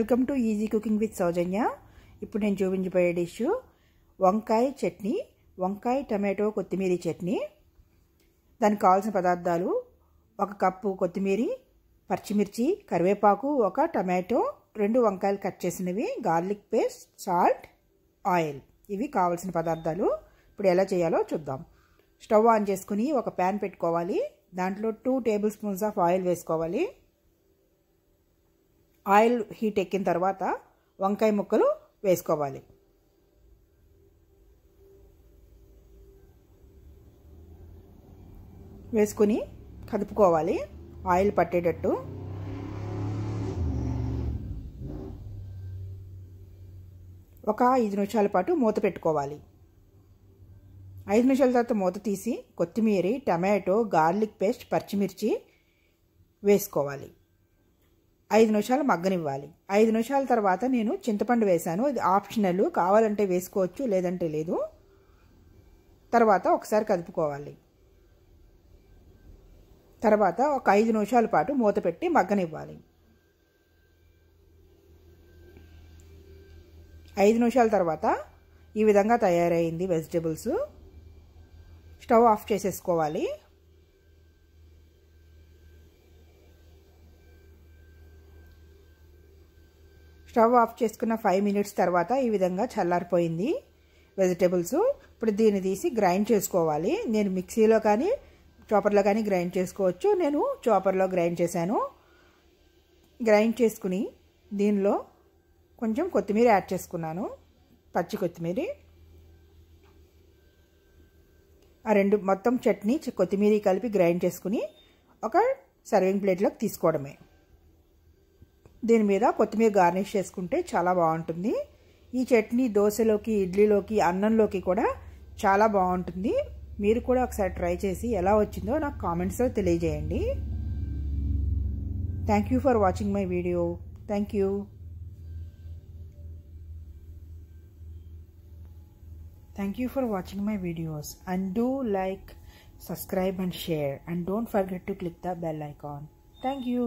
Welcome to easy cooking with Soujanya ఇప్పుడు నేను చూపించబోయే డిష్ వంకాయ చట్నీ వంకాయ టమాటో కొత్తిమీర చట్నీ దానికి కావాల్సిన పదార్థాలు ఒక కప్పు కొత్తిమీర పచ్చిమిర్చి కరివేపాకు ఒక టమాటో రెండు వంకాయలు కట్ చేసినవి గార్లిక్ పేస్ట్ సాల్ట్ ఆయిల్ ఇవి కావాల్సిన పదార్థాలు ఇప్పుడు ఎలా చేయాలో చూద్దాం స్టవ్ ఆన్ చేసుకుని ఒక ప్యాన్ పెట్టుకోవాలి దాంట్లో two tablespoons of oil వేసుకోవాలి ఆయిల్ హీట్ ఎక్కిన తర్వాత వంకాయ ముక్కలు వేసుకోవాలి వేసుకుని కదుపుకోవాలి ఆయిల్ పట్టేటట్టు ఒక ఐదు నిమిషాల పాటు మూత పెట్టుకోవాలి ఐదు నిమిషాల తర్వాత మూత తీసి కొత్తిమీర టమాటో గార్లిక్ పేస్ట్ పచ్చిమిర్చి వేసుకోవాలి ఐదు నిమిషాలు మగ్గనివ్వాలి ఐదు నిమిషాల తర్వాత నేను చింతపండు వేశాను ఇది ఆప్షనల్ కావాలంటే వేసుకోవచ్చు లేదంటే లేదు తర్వాత ఒకసారి కదుపుకోవాలి తర్వాత ఒక ఐదు నిమిషాల పాటు మూత పెట్టి మగ్గనివ్వాలి ఐదు నిమిషాల తర్వాత ఈ విధంగా తయారైంది వెజిటేబుల్స్ స్టవ్ ఆఫ్ చేసేసుకోవాలి స్టవ్ ఆఫ్ చేసుకున్న ఫైవ్ మినిట్స్ తర్వాత ఈ విధంగా చల్లారిపోయింది వెజిటేబుల్స్ ఇప్పుడు దీన్ని తీసి గ్రైండ్ చేసుకోవాలి నేను మిక్సీలో కానీ చాపర్లో కానీ గ్రైండ్ చేసుకోవచ్చు నేను చాపర్లో గ్రైండ్ చేశాను గ్రైండ్ చేసుకుని దీనిలో కొంచెం కొత్తిమీర యాడ్ చేసుకున్నాను పచ్చి కొత్తిమీర ఆ రెండు మొత్తం చట్నీ కొత్తిమీర కలిపి గ్రైండ్ చేసుకుని ఒక సర్వింగ్ ప్లేట్లోకి తీసుకోవడమే దీని మీద కొత్తిమీర గార్నిష్ చేసుకుంటే చాలా బాగుంటుంది ఈ చట్నీ దోశలోకి ఇడ్లీలోకి అన్నంలోకి కూడా చాలా బాగుంటుంది మీరు కూడా ఒకసారి ట్రై చేసి ఎలా వచ్చిందో నాకు కామెంట్స్లో తెలియజేయండి thank you for watching my video thank you Thank you for watching my videos and do like, subscribe and share and don't forget to click the bell icon. Thank you